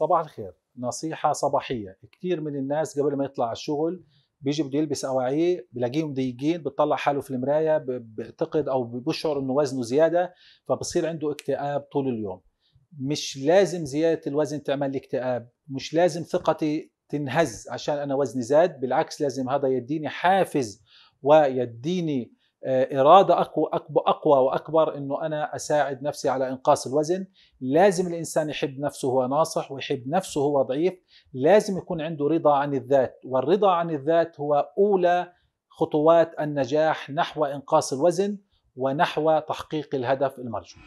صباح الخير نصيحة صباحية كثير من الناس قبل ما يطلع على الشغل بيجي بده يلبس اواعيه بلاقيهم ضيقين بتطلع حاله في المرايه بيعتقد او بيشعر انه وزنه زياده فبصير عنده اكتئاب طول اليوم مش لازم زياده الوزن تعمل لي اكتئاب مش لازم ثقتي تنهز عشان انا وزني زاد بالعكس لازم هذا يديني حافز ويديني آه، إرادة أقوى, أقوى, أقوى وأكبر أنه أنا أساعد نفسي على إنقاص الوزن لازم الإنسان يحب نفسه وهو ناصح ويحب نفسه وهو ضعيف لازم يكون عنده رضا عن الذات والرضا عن الذات هو أولى خطوات النجاح نحو إنقاص الوزن ونحو تحقيق الهدف المرجو